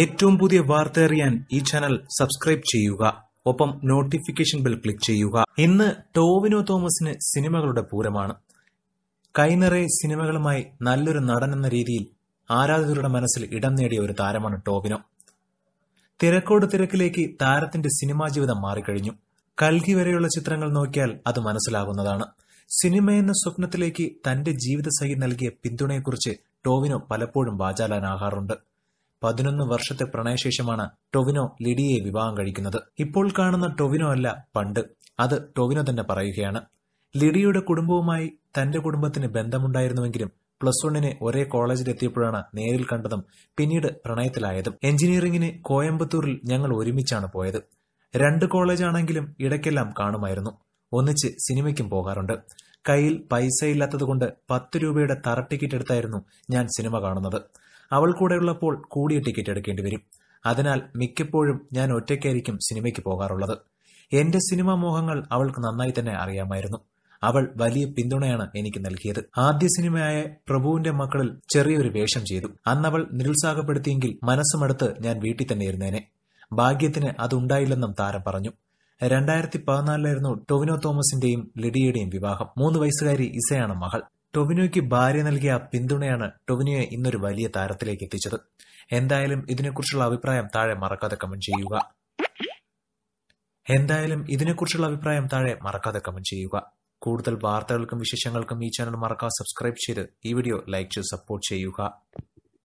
ഏറ്റവും പുതിയ വാർത്ത അറിയാൻ ഈ ചാനൽ സബ്സ്ക്രൈബ് ചെയ്യുക ഒപ്പം നോട്ടിഫിക്കേഷൻ ബെൽ ക്ലിക്ക് ചെയ്യുക ഇന്ന് ടോവിനോ തോമസിന് സിനിമകളുടെ പൂരമാണ് കൈനിറയെ സിനിമകളുമായി നല്ലൊരു നടൻ എന്ന രീതിയിൽ ആരാധകരുടെ മനസ്സിൽ ഇടം നേടിയ ഒരു താരമാണ് ടോവിനോ തിരക്കോട് തിരക്കിലേക്ക് താരത്തിന്റെ സിനിമാ ജീവിതം മാറിക്കഴിഞ്ഞു കൽകി വരെയുള്ള ചിത്രങ്ങൾ നോക്കിയാൽ അത് മനസ്സിലാകുന്നതാണ് സിനിമ എന്ന സ്വപ്നത്തിലേക്ക് തന്റെ ജീവിതസഖി നൽകിയ പിന്തുണയെക്കുറിച്ച് ടോവിനോ പലപ്പോഴും വാചാലാനാകാറുണ്ട് പതിനൊന്ന് വർഷത്തെ പ്രണയശേഷമാണ് ടൊവിനോ ലിഡിയെ വിവാഹം കഴിക്കുന്നത് ഇപ്പോൾ കാണുന്ന ടൊവിനോ അല്ല പണ്ട് അത് ടൊവിനോ തന്നെ പറയുകയാണ് ലിഡിയുടെ കുടുംബവുമായി തന്റെ കുടുംബത്തിന് ബന്ധമുണ്ടായിരുന്നുവെങ്കിലും പ്ലസ് വണ്ണിനെ ഒരേ കോളേജിലെത്തിയപ്പോഴാണ് നേരിൽ കണ്ടതും പിന്നീട് പ്രണയത്തിലായതും എഞ്ചിനീയറിംഗിന് കോയമ്പത്തൂരിൽ ഞങ്ങൾ ഒരുമിച്ചാണ് പോയത് രണ്ട് കോളേജാണെങ്കിലും ഇടയ്ക്കെല്ലാം കാണുമായിരുന്നു ഒന്നിച്ച് സിനിമയ്ക്കും പോകാറുണ്ട് കയ്യിൽ പൈസ ഇല്ലാത്തതുകൊണ്ട് പത്ത് രൂപയുടെ തറ ടിക്കറ്റ് എടുത്തായിരുന്നു ഞാൻ സിനിമ കാണുന്നത് അവൾ കൂടെയുള്ളപ്പോൾ കൂടിയ ടിക്കറ്റ് എടുക്കേണ്ടി വരും അതിനാൽ മിക്കപ്പോഴും ഞാൻ ഒറ്റയ്ക്കായിരിക്കും സിനിമയ്ക്ക് പോകാറുള്ളത് എന്റെ സിനിമാ മോഹങ്ങൾ അവൾക്ക് നന്നായി തന്നെ അറിയാമായിരുന്നു അവൾ വലിയ പിന്തുണയാണ് എനിക്ക് നൽകിയത് ആദ്യ സിനിമയായ പ്രഭുവിന്റെ മക്കളിൽ ചെറിയൊരു വേഷം ചെയ്തു അന്നവൾ നിരുത്സാഹപ്പെടുത്തിയെങ്കിൽ മനസ്സുമെടുത്ത് ഞാൻ വീട്ടിൽ തന്നെ ഇരുന്നേനെ ഭാഗ്യത്തിന് അതുണ്ടായില്ലെന്നും താരം പറഞ്ഞു രണ്ടായിരത്തി പതിനാലിലായിരുന്നു ടൊവിനോ തോമസിന്റെയും ലിഡിയുടെയും വിവാഹം മൂന്ന് വയസ്സുകാരി ഇസയാണ് മകൾ ടൊവിനോയ്ക്ക് ഭാര്യ നൽകിയ പിന്തുണയാണ് ടൊവിനോയെ ഇന്നൊരു വലിയ താരത്തിലേക്ക് എത്തിച്ചത് എന്തായാലും ഇതിനെക്കുറിച്ചുള്ള അഭിപ്രായം താഴെ മറക്കാതെ കമന്റ് ചെയ്യുക എന്തായാലും ഇതിനെക്കുറിച്ചുള്ള അഭിപ്രായം താഴെ മറക്കാതെ കമന്റ് ചെയ്യുക കൂടുതൽ വാർത്തകൾക്കും വിശേഷങ്ങൾക്കും ഈ ചാനൽ മറക്കാതെ സബ്സ്ക്രൈബ് ചെയ്ത് ഈ വീഡിയോ ലൈക്ക് ചെയ്ത് സപ്പോർട്ട് ചെയ്യുക